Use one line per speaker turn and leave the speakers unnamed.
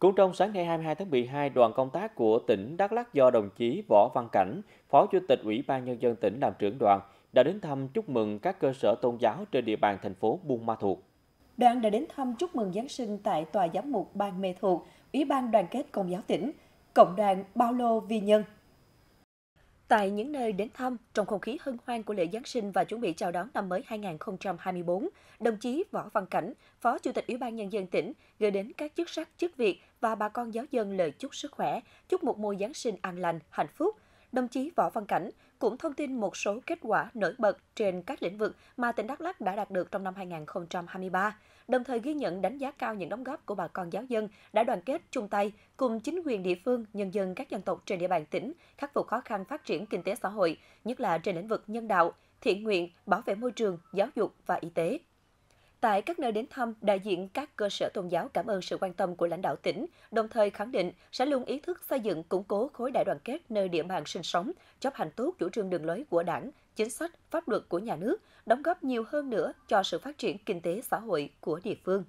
Cũng trong sáng ngày 22 tháng 12, đoàn công tác của tỉnh Đắk lắc do đồng chí Võ Văn Cảnh, Phó Chủ tịch Ủy ban Nhân dân tỉnh làm trưởng đoàn, đã đến thăm chúc mừng các cơ sở tôn giáo trên địa bàn thành phố Buôn Ma Thuột.
Đoàn đã đến thăm chúc mừng Giáng sinh tại Tòa giám mục Ban Mê Thuột, Ủy ban Đoàn kết Công giáo tỉnh, Cộng đoàn Bao Lô Vi Nhân – Tại những nơi đến thăm, trong không khí hân hoan của lễ Giáng sinh và chuẩn bị chào đón năm mới 2024, đồng chí Võ Văn Cảnh, Phó Chủ tịch Ủy ban Nhân dân tỉnh, gửi đến các chức sắc, chức việc và bà con giáo dân lời chúc sức khỏe, chúc một mùa Giáng sinh an lành, hạnh phúc – đồng chí Võ Văn Cảnh cũng thông tin một số kết quả nổi bật trên các lĩnh vực mà tỉnh Đắk Lắk đã đạt được trong năm 2023, đồng thời ghi nhận đánh giá cao những đóng góp của bà con giáo dân đã đoàn kết chung tay cùng chính quyền địa phương, nhân dân các dân tộc trên địa bàn tỉnh khắc phục khó khăn phát triển kinh tế xã hội, nhất là trên lĩnh vực nhân đạo, thiện nguyện, bảo vệ môi trường, giáo dục và y tế. Tại các nơi đến thăm, đại diện các cơ sở tôn giáo cảm ơn sự quan tâm của lãnh đạo tỉnh, đồng thời khẳng định sẽ luôn ý thức xây dựng củng cố khối đại đoàn kết nơi địa bàn sinh sống, chấp hành tốt chủ trương đường lối của Đảng, chính sách, pháp luật của nhà nước, đóng góp nhiều hơn nữa cho sự phát triển kinh tế xã hội của địa phương.